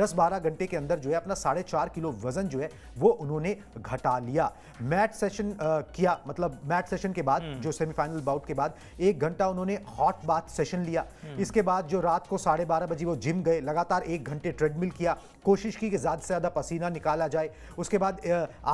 दस बारह घंटे के अंदर जो है अपना साढ़े चार किलो वजन जो है वो उन्होंने घटा लिया मैट सेशन किया मतलब मैट सेशन के बाद हम्म। जो सेमीफाइनल बाउट के बाद एक घंटा उन्होंने हॉट बाथ सेशन लिया हम्म। इसके बाद जो रात को साढ़े बारह बजे वो जिम गए लगातार एक घंटे ट्रेडमिल किया कोशिश की कि ज़्यादा से ज़्यादा पसीना निकाला जाए उसके बाद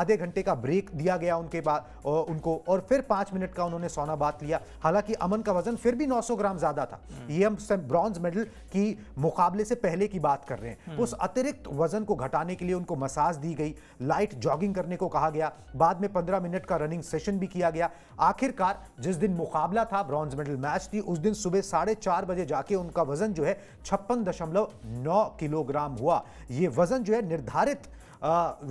आधे घंटे का ब्रेक दिया गया उनके बाद उनको और फिर पाँच मिनट का उन्होंने सोना बात लिया हालांकि अमन का वजन फिर भी 900 ग्राम ज़्यादा था हम्म। ये हम ब्रॉन्ज मेडल की मुकाबले से पहले की बात कर रहे हैं उस अतिरिक्त वजन को घटाने के लिए उनको मसाज दी गई लाइट जॉगिंग करने को कहा गया बाद में पंद्रह मिनट का रनिंग सेशन भी किया गया आखिरकार जिस दिन मुकाबला था ब्रॉन्ज मेडल मैच थी उस दिन सुबह साढ़े चार बजे जाके उनका वजन जो है छप्पन दशमलव नौ किलोग्राम हुआ ये वजन जो है निर्धारित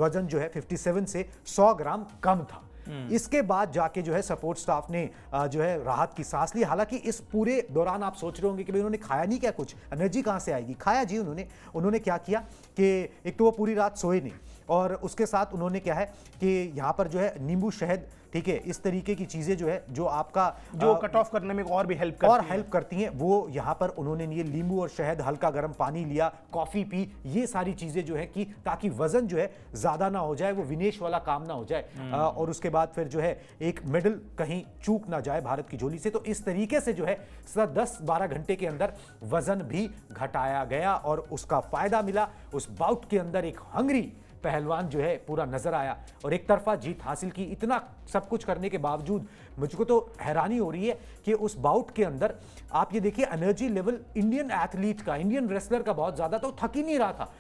वजन जो है 57 से 100 ग्राम कम था हम्म। इसके बाद जाके जो है सपोर्ट स्टाफ ने जो है राहत की सांस ली हालांकि इस पूरे दौरान आप सोच रहे होंगे कि उन्होंने खाया नहीं क्या कुछ एनर्जी कहाँ से आएगी खाया जी उन्होंने उन्होंने क्या किया कि एक तो वो पूरी रात सोए नहीं और उसके साथ उन्होंने क्या है कि यहाँ पर जो है नींबू शहद ठीक है इस तरीके की चीज़ें जो है जो आपका जो कट ऑफ करने में और भी हेल्प करती और हेल्प करती हैं वो यहाँ पर उन्होंने लिए नींबू और शहद हल्का गर्म पानी लिया कॉफ़ी पी ये सारी चीज़ें जो है कि ताकि वजन जो है ज़्यादा ना हो जाए वो विनेश वाला काम ना हो जाए हम्म। और उसके बाद फिर जो है एक मेडल कहीं चूक ना जाए भारत की झोली से तो इस तरीके से जो है दस बारह घंटे के अंदर वजन भी घटाया गया और उसका फायदा मिला उस बाउट के अंदर एक हंगरी पहलवान जो है पूरा नजर आया और एक तरफा जीत हासिल की इतना सब कुछ करने के बावजूद मुझको तो हैरानी हो रही है कि उस बाउट के अंदर आप ये देखिए एनर्जी लेवल इंडियन एथलीट का इंडियन रेसलर का बहुत ज़्यादा तो थक ही नहीं रहा था